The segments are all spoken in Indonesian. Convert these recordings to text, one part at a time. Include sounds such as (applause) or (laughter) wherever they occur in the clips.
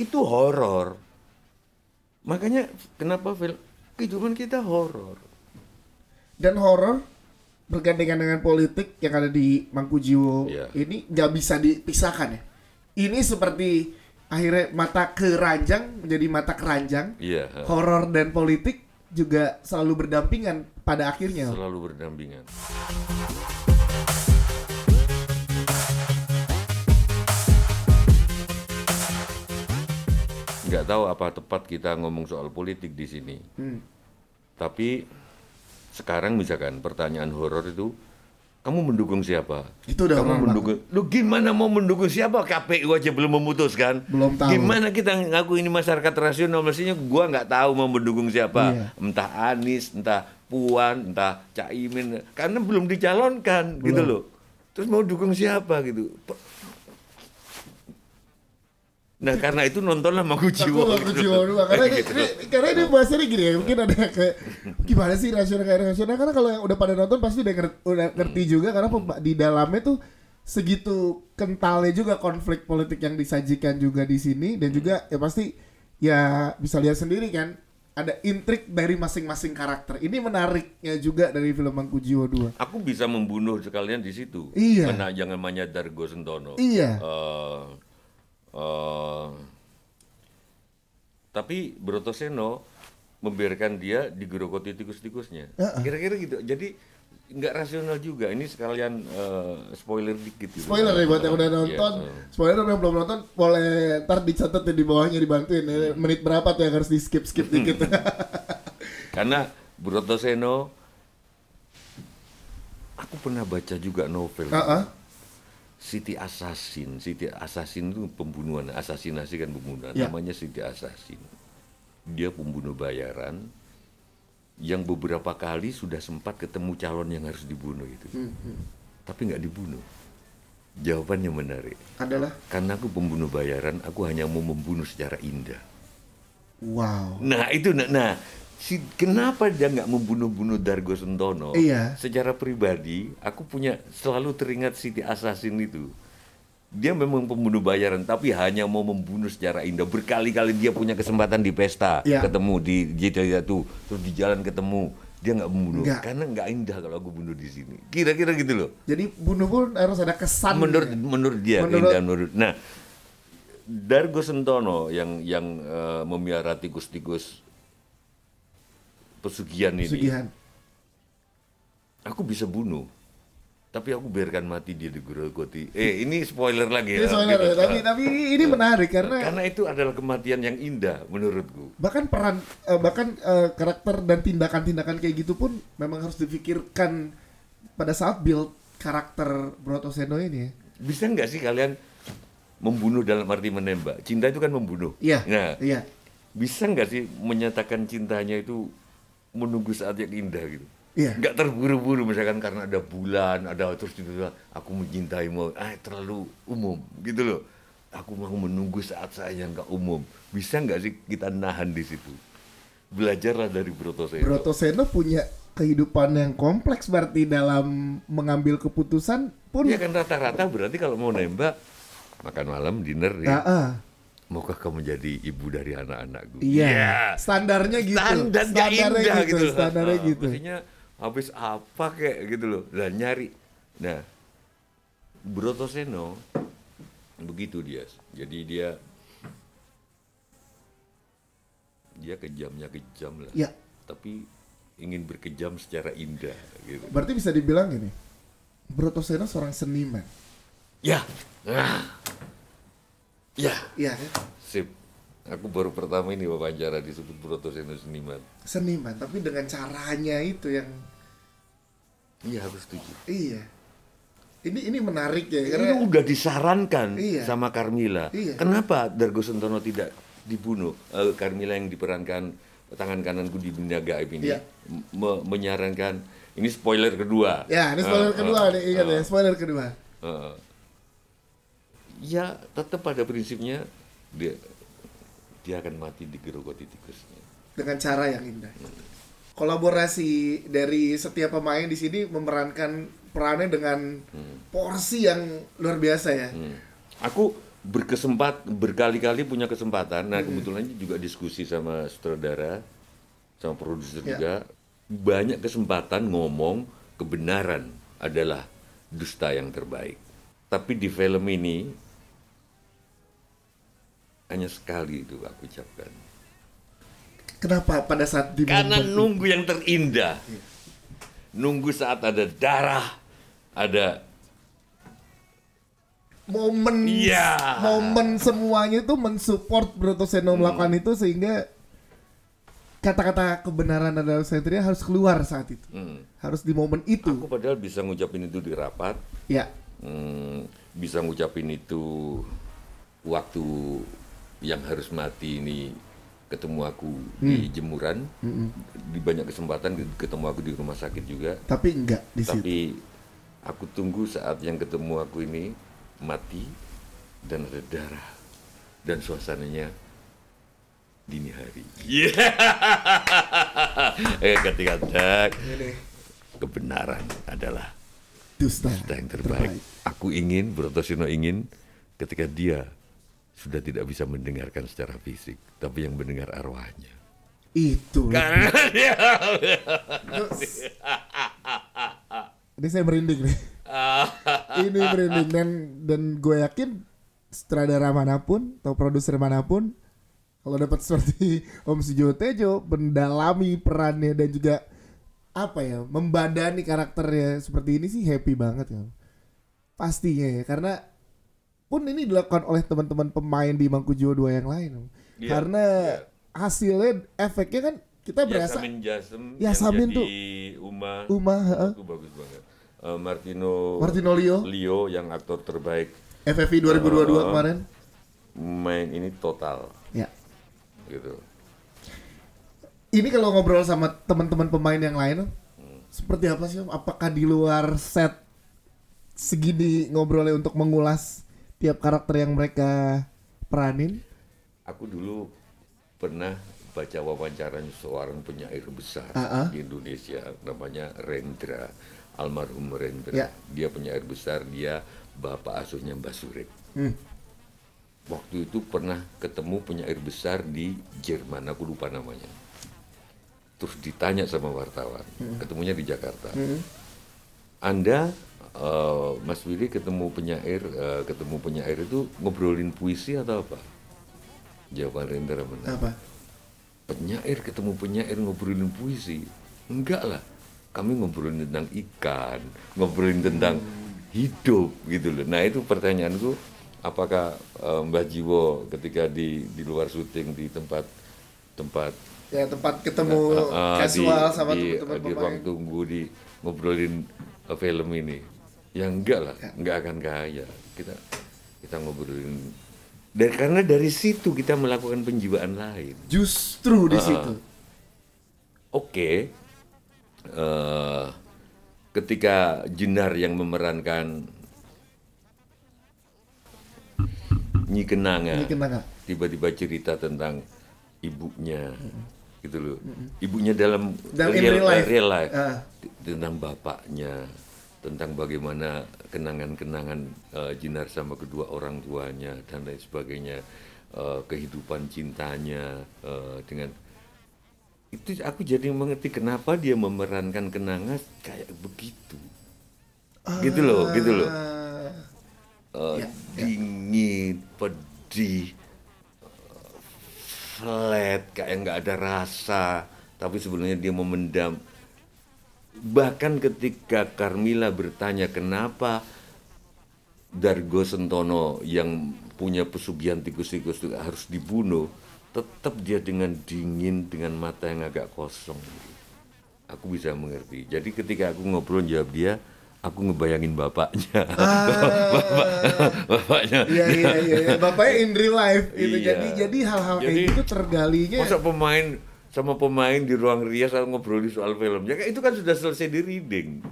itu horor. Makanya kenapa film kehidupan kita horor. Dan horor bergandengan dengan politik yang ada di Mangkujiwo yeah. ini nggak bisa dipisahkan ya. Ini seperti akhirnya mata keranjang menjadi mata keranjang. Yeah. Horor dan politik juga selalu berdampingan pada akhirnya. Selalu berdampingan. nggak tahu apa tepat kita ngomong soal politik di sini. Hmm. Tapi sekarang misalkan pertanyaan horor itu kamu mendukung siapa? Itu udah kamu mendukung. Lu gimana mau mendukung siapa? KPU aja belum memutuskan. Belum tahu. Gimana kita ngaku ini masyarakat rasional? Mestinya gua nggak tahu mau mendukung siapa. Iya. Entah Anies, entah Puan, entah Caimin. Karena belum dicalonkan gitu belum. gitu loh. Terus mau dukung siapa gitu? Nah karena itu nontonlah Mangku Jiwo. Maku Jiwo gitu. karena ini, gitu. ini, karena ini bahasanya gini ya mungkin ada kayak gimana sih rasional kayak rasional karena kalau yang udah pada nonton pasti udah ngerti, juga karena di dalamnya tuh segitu kentalnya juga konflik politik yang disajikan juga di sini dan juga ya pasti ya bisa lihat sendiri kan ada intrik dari masing-masing karakter. Ini menariknya juga dari film Mangku Jiwo 2. Aku bisa membunuh sekalian di situ. Iya. Karena jangan menyadar Dargo Iya. Uh, Ehm, tapi Broto Seno membiarkan dia digerogoti tikus-tikusnya. Kira-kira gitu. Jadi nggak rasional juga. Ini sekalian uh, spoiler dikit. Gitu. Spoiler ya buat yang udah iya. nonton. Yeah. Spoiler yang belum nonton boleh ntar dicatat ya di bawahnya dibantuin. Hmm. Menit berapa tuh yang harus di skip skip (laughs) dikit. Karena Broto Seno, aku pernah baca juga novel. Uh-uh Siti Assassin. Siti Assassin itu pembunuhan, asasinasi kan pembunuhan. Ya. Namanya Siti Assassin. Dia pembunuh bayaran yang beberapa kali sudah sempat ketemu calon yang harus dibunuh itu. hmm. hmm. Tapi nggak dibunuh. Jawabannya menarik. Adalah? Karena aku pembunuh bayaran, aku hanya mau membunuh secara indah. Wow. Nah itu, nah, nah si kenapa dia nggak membunuh-bunuh Dargo Sentono? Iya. Secara pribadi, aku punya selalu teringat Siti asasin itu. Dia memang pembunuh bayaran, tapi hanya mau membunuh secara indah. Berkali-kali dia punya kesempatan di pesta, iya. ketemu di Jeda itu, terus di jalan ketemu. Dia nggak membunuh, enggak. karena nggak indah kalau aku bunuh di sini. Kira-kira gitu loh. Jadi bunuh pun harus ada kesan. Menurut ya? menurut dia menurut... indah menurut. Nah, Dargo Sentono yang yang uh, memiara tikus-tikus pesugihan, pesugihan. Aku bisa bunuh, tapi aku biarkan mati dia di digorogoti. Eh, ini spoiler lagi ini ya, Spoiler, gitu. Ya, tapi, tapi ini nah, menarik karena karena itu adalah kematian yang indah menurutku. Bahkan peran eh, bahkan eh, karakter dan tindakan-tindakan kayak gitu pun memang harus dipikirkan pada saat build karakter Broto Seno ini. Ya. Bisa nggak sih kalian membunuh dalam arti menembak? Cinta itu kan membunuh. Iya. Nah, iya. Bisa nggak sih menyatakan cintanya itu menunggu saat yang indah gitu. Iya. Gak terburu-buru misalkan karena ada bulan, ada terus gitu aku mencintaimu, ah terlalu umum gitu loh. Aku mau menunggu saat saya yang nggak umum. Bisa nggak sih kita nahan di situ? Belajarlah dari Broto Seno. Broto Seno punya kehidupan yang kompleks berarti dalam mengambil keputusan pun. Iya kan rata-rata berarti kalau mau nembak makan malam dinner ya. Nah, uh maukah kamu jadi ibu dari anak anak gue? Iya. Yeah. Standarnya gitu. Standar standarnya indah, gitu. gitu. Standarnya uh, gitu. Maksudnya habis apa kayak gitu loh. Dan nyari. Nah, Broto Seno begitu dia. Jadi dia dia kejamnya kejam lah. Iya. Tapi ingin berkejam secara indah gitu. Berarti bisa dibilang gini. Broto Seno seorang seniman. Iya. Yeah. Iya. Iya kan? Sip. Aku baru pertama ini wawancara disebut Broto Seno seniman. Seniman, tapi dengan caranya itu yang Iya, aku setuju. Iya. Ini ini menarik ya. karena... Ini udah disarankan iya. sama Carmila. Iya. Kenapa Dargo Sentono tidak dibunuh? Uh, Carmila yang diperankan tangan kananku di benda gaib ini iya. me menyarankan ini spoiler kedua. Ya, ini spoiler uh, kedua uh, nih, ingat uh, ya, spoiler kedua. Uh, ya tetap pada prinsipnya dia dia akan mati di digerogoti tikusnya dengan cara yang indah hmm. kolaborasi dari setiap pemain di sini memerankan perannya dengan hmm. porsi yang luar biasa ya hmm. aku berkesempat berkali-kali punya kesempatan nah hmm. kebetulan juga diskusi sama sutradara sama produser ya. juga banyak kesempatan ngomong kebenaran adalah dusta yang terbaik tapi di film ini hanya sekali itu aku ucapkan. Kenapa pada saat di Karena nunggu yang terindah. Nunggu saat ada darah, ada momen ya. momen semuanya itu mensupport Broto Seno hmm. melakukan itu sehingga kata-kata kebenaran adalah Satria harus keluar saat itu. Hmm. Harus di momen itu. Aku padahal bisa ngucapin itu di rapat. Ya. Hmm, bisa ngucapin itu waktu yang harus mati ini ketemu aku hmm. di jemuran hmm. di banyak kesempatan ketemu aku di rumah sakit juga tapi enggak di tapi situ. aku tunggu saat yang ketemu aku ini mati dan ada darah dan suasananya dini hari yeah. (laughs) eh ketika tak kebenaran adalah dusta, yang terbaik. terbaik aku ingin Sino ingin ketika dia sudah tidak bisa mendengarkan secara fisik, tapi yang mendengar arwahnya. Itu. Ini saya merinding nih. (laughs) Ini merinding dan dan gue yakin sutradara manapun atau produser manapun kalau dapat seperti (laughs) Om Sujo Tejo mendalami perannya dan juga apa ya membadani karakternya seperti ini sih happy banget ya pastinya ya karena pun ini dilakukan oleh teman-teman pemain di Mangkujuo 2 yang lain. Yeah, Karena yeah. hasilnya efeknya kan kita iya, berasa Yasamin Jasem Yasamin tuh Uma Uma uh, itu bagus banget. Uh, Martino Martino Leo Leo yang aktor terbaik FFI 2022 uh, kemarin main ini total. Ya. Gitu. Ini kalau ngobrol sama teman-teman pemain yang lain hmm. seperti apa sih? Apakah di luar set segini ngobrolnya untuk mengulas tiap karakter yang mereka peranin? Aku dulu pernah baca wawancara seorang penyair besar uh -uh. di Indonesia namanya Rendra almarhum Rendra yeah. dia penyair besar dia bapak asuhnya Mbak Surip hmm. waktu itu pernah ketemu penyair besar di Jerman aku lupa namanya terus ditanya sama wartawan hmm. ketemunya di Jakarta hmm. Anda Eh, Mas Willy ketemu penyair, uh, eh, ketemu penyair itu ngobrolin puisi atau apa? Jawaban Rendra benar. Apa? Penyair ketemu penyair ngobrolin puisi? Enggak lah. Kami ngobrolin tentang ikan, ngobrolin tentang hidup gitu loh. Nah itu pertanyaanku, apakah uh, Mbah Jiwo ketika di di luar syuting di tempat tempat ya tempat ketemu uh, uh, casual di, sama di, teman di, di ruang tunggu di ngobrolin film ini ya enggak lah ya. enggak akan kaya kita kita ngobrolin dan karena dari situ kita melakukan penjiwaan lain justru di uh, situ oke okay. uh, eh, ketika Jenar yang memerankan Nyi Kenanga tiba-tiba cerita tentang ibunya hmm gitu loh. Ibunya dalam, dalam real, real life, real life uh. tentang bapaknya, tentang bagaimana kenangan-kenangan uh, Jinar sama kedua orang tuanya dan lain sebagainya uh, kehidupan cintanya uh, dengan itu aku jadi mengerti kenapa dia memerankan kenangan kayak begitu gitu loh gitu loh uh, ya, dingin ya. pedih flat kayak nggak ada rasa tapi sebenarnya dia memendam bahkan ketika Carmila bertanya kenapa Dargo Sentono yang punya pesugihan tikus-tikus itu harus dibunuh, tetap dia dengan dingin dengan mata yang agak kosong. Aku bisa mengerti. Jadi ketika aku ngobrol jawab dia, aku ngebayangin bapaknya ah, (laughs) bapak bapaknya iya, iya iya iya bapaknya in real life gitu iya. jadi jadi hal-hal kayak gitu tergalinya masa pemain sama pemain di ruang rias atau ngobrolin soal filmnya itu kan sudah selesai di reading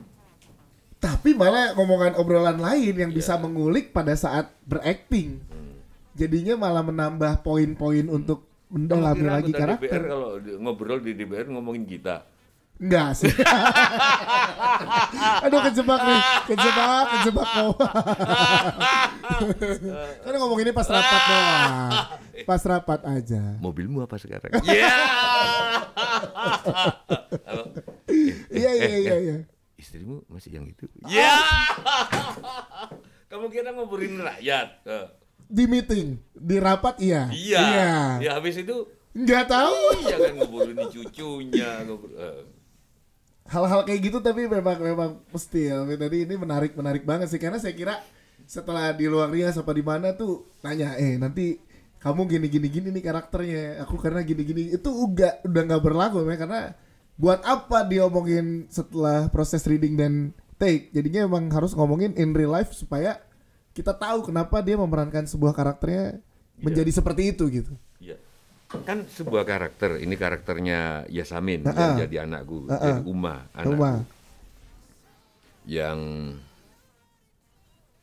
tapi malah ngomongan obrolan lain yang yeah. bisa mengulik pada saat berakting hmm. jadinya malah menambah poin-poin hmm. untuk mendalami lagi karakter kalau ngobrol di DPR ngomongin kita Enggak sih. (laughs) Aduh kejebak nih, kejebak, kejebak kau. (laughs) kan ngomong ini pas rapat doang. Pas rapat aja. Mobilmu apa sekarang? (laughs) Iya. iya. Iya eh, iya iya iya. Istrimu masih yang itu? Iya. Kamu kira ngobrolin rakyat? Eh. Di meeting, di rapat iya. Iya. Iya. Ya habis itu Enggak tahu. Iya kan ngobrolin cucunya, hal-hal kayak gitu tapi memang memang mesti ya tadi ini menarik menarik banget sih karena saya kira setelah di luar ria apa di mana tuh tanya eh nanti kamu gini gini gini nih karakternya aku karena gini gini itu uga, udah udah nggak berlaku ya karena buat apa diomongin setelah proses reading dan take jadinya emang harus ngomongin in real life supaya kita tahu kenapa dia memerankan sebuah karakternya iya. menjadi yeah. seperti itu gitu yeah. kan sebuah karakter ini karakternya Yasamin uh -uh. jadi anakku uh -uh. jadi Uma anakku Uma. yang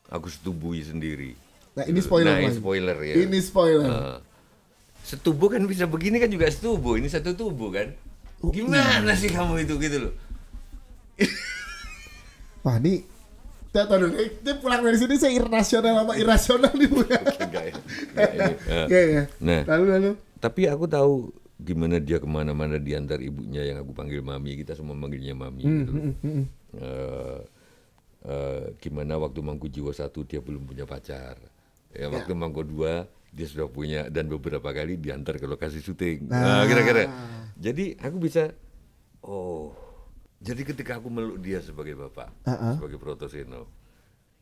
aku setubui sendiri Nah ini spoiler. Nah, ini spoiler ya. Ini spoiler. Uh, setubuh kan bisa begini kan juga setubuh. Ini satu tubuh kan. Oh, iya. Gimana uh, sih kamu itu gitu loh. (laughs) Wah ini Tidak tahu dulu, ini pulang dari sini saya irasional sama irasional nih ya. Nah, lalu lalu. Tapi aku tahu gimana dia kemana-mana diantar ibunya yang aku panggil mami kita semua manggilnya mami hmm, gitu. hmm, hmm. Uh, uh, gimana waktu Mangku Jiwa satu dia belum punya pacar ya waktu ya. Mangko dua dia sudah punya dan beberapa kali diantar ke lokasi syuting nah. Nah, kira-kira nah, jadi aku bisa oh jadi ketika aku meluk dia sebagai bapak uh -uh. sebagai protoseno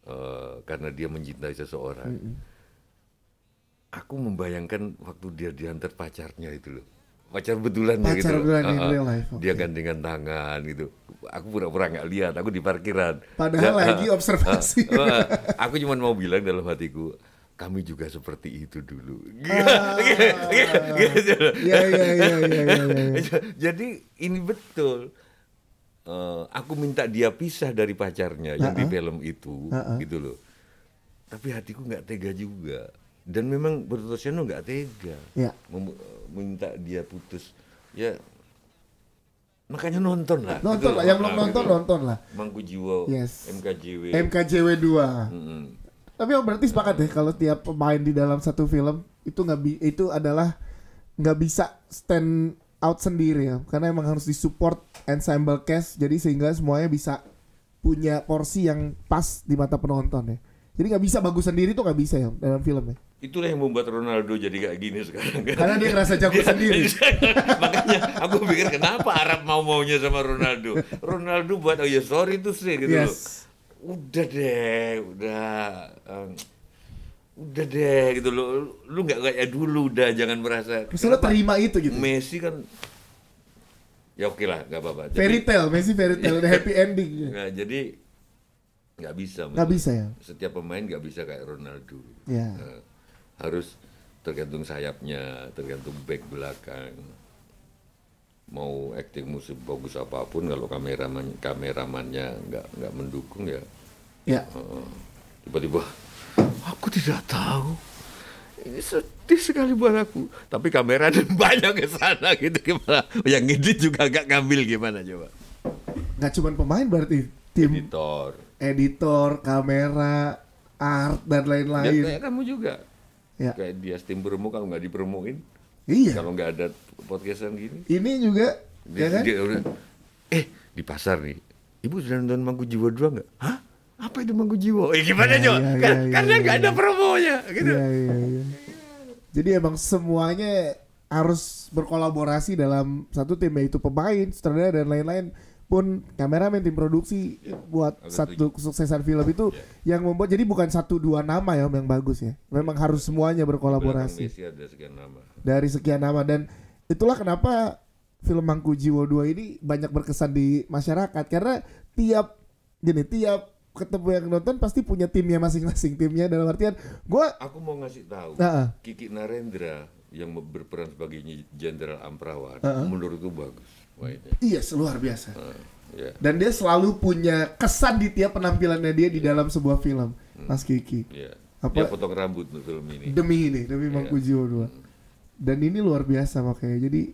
uh, karena dia mencintai seseorang mm -hmm. aku membayangkan waktu dia diantar pacarnya itu loh pacar betulan pacar gitu betulan uh, uh, Okay. dia gandengan tangan gitu aku pura-pura nggak -pura lihat aku di parkiran padahal ya, lagi uh, (laughs) observasi uh, uh, aku cuma mau bilang dalam hatiku kami juga seperti itu dulu. Ah. Iya, iya, iya, (laughs) Jadi ini betul. Uh, aku minta dia pisah dari pacarnya uh -uh. yang di film itu, uh -uh. gitu loh. Tapi hatiku nggak tega juga. Dan memang Bertosiano nggak tega ya. minta dia putus. Ya makanya nonton lah. Nonton gitu lah, yang belum nah, nonton gitu. nonton lah. Mangku Jiwo, yes. MKJW. MKJW 2. Mm -hmm tapi om berarti sepakat deh kalau tiap pemain di dalam satu film itu nggak bi itu adalah nggak bisa stand out sendiri ya karena emang harus disupport ensemble cast jadi sehingga semuanya bisa punya porsi yang pas di mata penonton ya. Jadi nggak bisa bagus sendiri tuh nggak bisa ya dalam filmnya. Itulah yang membuat Ronaldo jadi kayak gini sekarang. Karena dia ngerasa jago iya, sendiri. (laughs) Makanya aku pikir kenapa Arab mau maunya sama Ronaldo. Ronaldo buat oh ya sorry tuh sih gitu yes udah deh udah um, udah deh gitu lo lu nggak kayak dulu udah jangan merasa misalnya terima itu gitu Messi kan ya oke okay lah nggak apa-apa fairy tale Messi fairy tale udah happy (laughs) ending nah, jadi nggak bisa nggak bisa ya setiap pemain nggak bisa kayak Ronaldo yeah. Ya. nah, harus tergantung sayapnya tergantung back belakang mau acting musik bagus apapun kalau kameraman kameramannya nggak nggak mendukung ya ya tiba-tiba aku tidak tahu ini sedih sekali buat aku tapi kamera (laughs) dan banyak ke sana gitu gimana yang ngedit juga nggak ngambil gimana coba nggak cuma pemain berarti tim editor editor kamera art dan lain-lain ya, kamu juga ya. kayak dia tim bermu kalau nggak dipermuin Iya. Kalau nggak ada podcastan gini. Ini juga Di, ya kan? Di, eh di pasar nih. Ibu sudah nonton manggu Jiwa dua nggak? Hah? Apa itu manggu Jiwa? Eh gimana, iya, Jo? Ya, kan, ya, karena iya, nggak iya. ada promonya gitu. Iya, iya, iya. Jadi emang semuanya harus berkolaborasi dalam satu tim yaitu pemain, sutradara dan lain-lain pun kameramen tim produksi iya. buat Agak satu kesuksesan film itu yeah. yang membuat jadi bukan satu dua nama ya om yang bagus ya memang yeah. harus semuanya berkolaborasi ada sekian nama. dari sekian nama dan itulah kenapa film Mangku Jiwo 2 ini banyak berkesan di masyarakat karena tiap gini tiap ketemu yang nonton pasti punya timnya masing-masing timnya dalam artian gue aku mau ngasih tahu uh -uh. Kiki Narendra yang berperan sebagai Jenderal Amprawan uh -uh. menurutku bagus Iya, Yes, luar biasa. yeah. Iya. Dan dia selalu punya kesan di tiap penampilannya dia di iya. dalam sebuah film, hmm. Mas Kiki. Yeah. Apa? Dia potong rambut film ini. Demi ini, demi yeah. Mang dua. Hmm. Dan ini luar biasa makanya. Jadi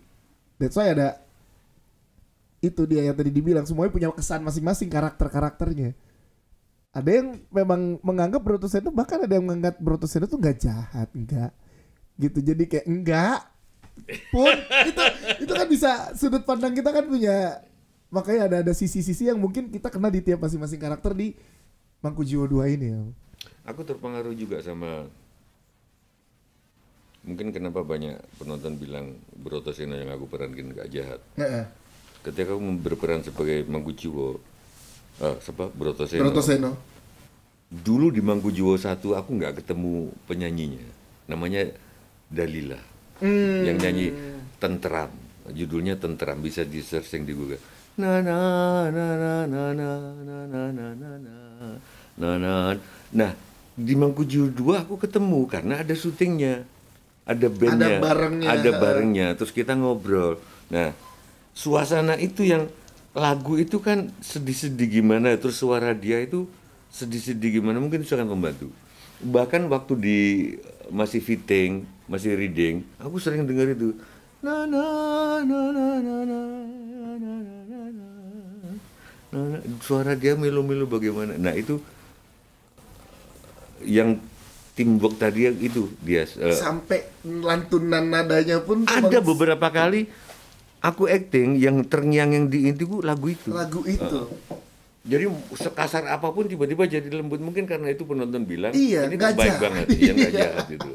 that's why ada itu dia yang tadi dibilang semuanya punya kesan masing-masing karakter-karakternya. Ada yang memang menganggap Broto Seno bahkan ada yang menganggap Broto Seno tuh gak jahat, enggak gitu. Jadi kayak enggak pun itu itu kan bisa sudut pandang kita kan punya makanya ada ada sisi-sisi yang mungkin kita kena di tiap masing-masing karakter di Mangku Jiwo 2 ini ya. Aku terpengaruh juga sama mungkin kenapa banyak penonton bilang Broto Seno yang aku perankan gak jahat. -uh. Ketika aku berperan sebagai Mangku Jiwo, eh, sebab Broto Seno. Broto Seno. Dulu di Mangku Jiwo satu aku nggak ketemu penyanyinya, namanya Dalila hmm. yang nyanyi tentram judulnya tentram bisa di searching di Google na na na na na na na na na na na na na nah di Mangkuju 2 aku ketemu karena ada syutingnya ada bandnya ada barengnya ada barengnya terus kita ngobrol nah suasana itu yang lagu itu kan sedih-sedih gimana terus suara dia itu sedih-sedih gimana mungkin itu akan membantu bahkan waktu di masih fitting masih reading aku sering dengar itu na na na na na na na na na na suara dia milu-milu bagaimana nah itu yang timbuk tadi yang itu dia eh, sampai lantunan nadanya pun ada beberapa kali aku acting yang terngiang yang di intiku lagu itu lagu itu eh, jadi sekasar apapun tiba-tiba jadi lembut mungkin karena itu penonton bilang iya, ini gajah. baik banget, iya nggak jahat gitu.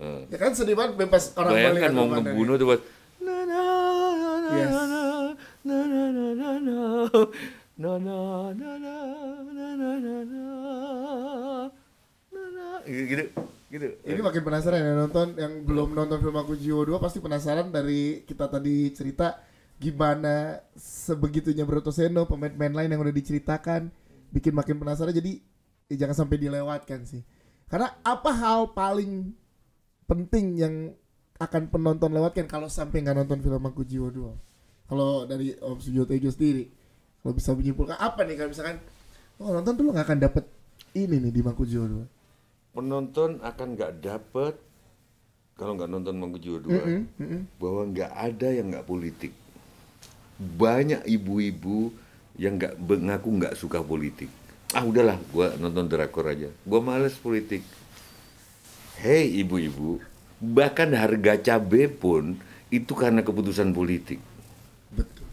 Uh. Ya kan sedih banget bebas orang Bayangkan mau ngebunuh tuh buat na na na yes. na na na na na na na na na na na na na gitu gitu. Ini makin penasaran yang nonton yang belum nonton film aku Jiwo 2 pasti penasaran dari kita tadi cerita gimana sebegitunya Broto Seno pemain-pemain lain yang udah diceritakan bikin makin penasaran jadi eh, jangan sampai dilewatkan sih karena apa hal paling penting yang akan penonton lewatkan kalau sampai nggak nonton film Mangku Jiwa Dua kalau dari Om Sujo Tejo sendiri kalau bisa menyimpulkan apa nih kalau misalkan oh, nonton tuh lo nggak akan dapet ini nih di Mangku Jiwa Dua penonton akan nggak dapet kalau nggak nonton Mangku Jiwa Dua mm -hmm. bahwa nggak ada yang nggak politik banyak ibu-ibu yang nggak mengaku nggak suka politik. Ah udahlah, gue nonton drakor aja. gue males politik. Hei ibu-ibu, bahkan harga cabe pun itu karena keputusan politik. Betul.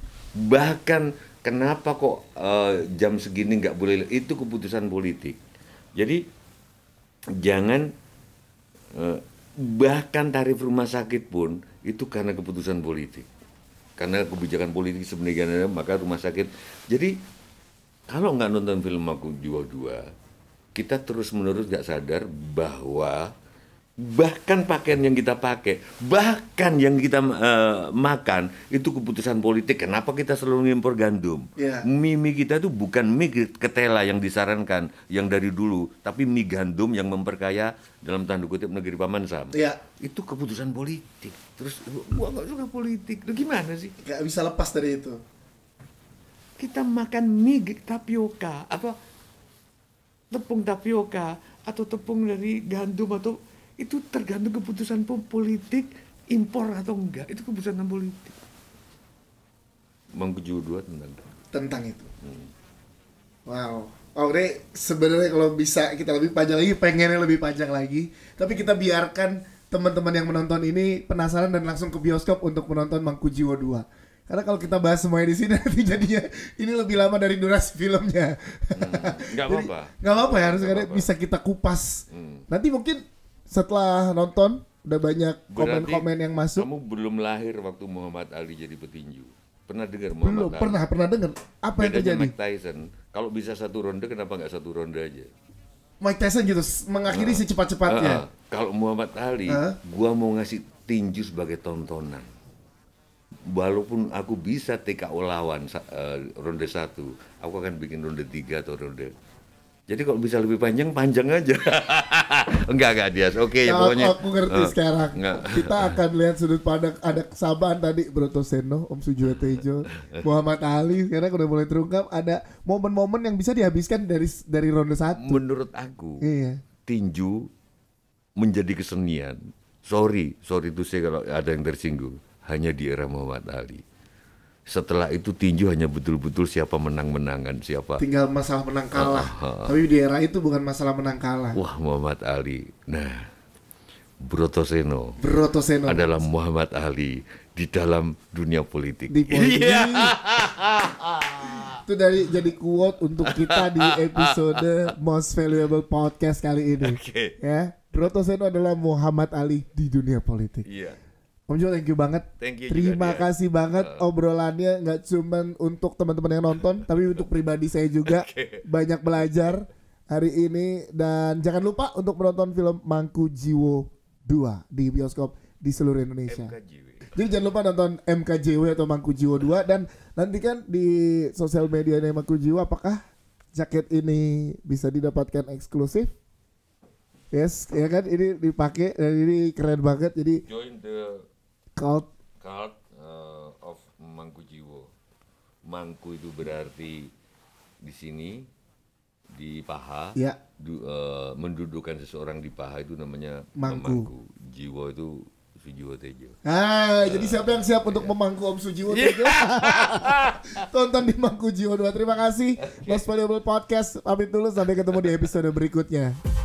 Bahkan kenapa kok uh, jam segini nggak boleh itu keputusan politik. Jadi jangan uh, bahkan tarif rumah sakit pun itu karena keputusan politik karena kebijakan politik sebenarnya maka rumah sakit jadi kalau nggak nonton film aku jual dua kita terus menerus nggak sadar bahwa bahkan pakaian yang kita pakai, bahkan yang kita uh, makan itu keputusan politik. Kenapa kita selalu ngimpor gandum? Yeah. Mie, kita itu bukan mie ketela yang disarankan yang dari dulu, tapi mie gandum yang memperkaya dalam tanda kutip negeri paman sam. Yeah. Itu keputusan politik. Terus gua nggak suka politik. Lu gimana sih? Gak bisa lepas dari itu. Kita makan mie tapioka apa tepung tapioka atau tepung dari gandum atau itu tergantung keputusan politik impor atau enggak itu keputusan politik mengkuju dua tentang tentang itu hmm. wow Oke, sebenarnya kalau bisa kita lebih panjang lagi, pengennya lebih panjang lagi. Tapi kita biarkan teman-teman yang menonton ini penasaran dan langsung ke bioskop untuk menonton Mangku Jiwo 2. Karena kalau kita bahas semuanya di sini (laughs) nanti jadinya ini lebih lama dari durasi filmnya. Hmm, gak (laughs) apa-apa. Gak apa-apa ya, harus kan gak bisa kita kupas. Hmm. Nanti mungkin setelah nonton udah banyak komen-komen yang masuk. Kamu belum lahir waktu Muhammad Ali jadi petinju. Pernah dengar Muhammad belum, Ali? Pernah, pernah dengar. Apa Bedanya yang terjadi? Mike Tyson. Kalau bisa satu ronde kenapa nggak satu ronde aja? Mike Tyson gitu mengakhiri uh, secepat-cepatnya. Uh, uh. Kalau Muhammad Ali, uh. gua mau ngasih tinju sebagai tontonan. Walaupun aku bisa TKO lawan uh, ronde satu, aku akan bikin ronde tiga atau ronde jadi kalau bisa lebih panjang, panjang aja. (laughs) enggak, enggak dia. Oke, okay, ya, nah, pokoknya. Aku ngerti uh, sekarang. Enggak. Kita (laughs) akan lihat sudut pandang ada kesamaan tadi Broto Seno, Om Sujiwo Tejo, Muhammad Ali. Sekarang udah mulai terungkap ada momen-momen yang bisa dihabiskan dari dari ronde satu. Menurut aku, iya. tinju menjadi kesenian. Sorry, sorry itu saya kalau ada yang tersinggung. Hanya di era Muhammad Ali setelah itu tinju hanya betul-betul siapa menang-menangan siapa tinggal masalah menang kalah uh, uh, uh. tapi di era itu bukan masalah menang kalah wah Muhammad Ali nah Broto Seno Broto Seno adalah Muhammad Ali di dalam dunia politik di politik yeah. itu dari jadi quote untuk kita di (laughs) episode most valuable podcast kali ini okay. ya Seno adalah Muhammad Ali di dunia politik yeah. Om Jo thank you banget. Thank you Terima juga, kasih ya. banget uh. obrolannya nggak cuman untuk teman-teman yang nonton (laughs) tapi untuk pribadi saya juga okay. banyak belajar hari ini dan jangan lupa untuk menonton film Mangku Jiwo 2 di bioskop di seluruh Indonesia. MKJW. Jadi jangan lupa nonton MKJW atau Mangku Jiwo 2 dan nantikan di sosial media Mangku Jiwo apakah jaket ini bisa didapatkan eksklusif? Yes, ya kan ini dipakai dan ini keren banget jadi join the Cult Cult uh, of Mangku Jiwo. Mangku itu berarti di sini di paha. Ya. Du, uh, mendudukan seseorang di paha itu namanya mangku. mangku. Jiwo itu Sujiwo Tejo. Ah, uh, jadi siapa yang siap untuk iya. memangku Om Sujiwo iya. Tejo? (laughs) Tonton di Mangku Jiwo 2. Terima kasih. Mas Valuable Podcast pamit dulu sampai ketemu di episode berikutnya.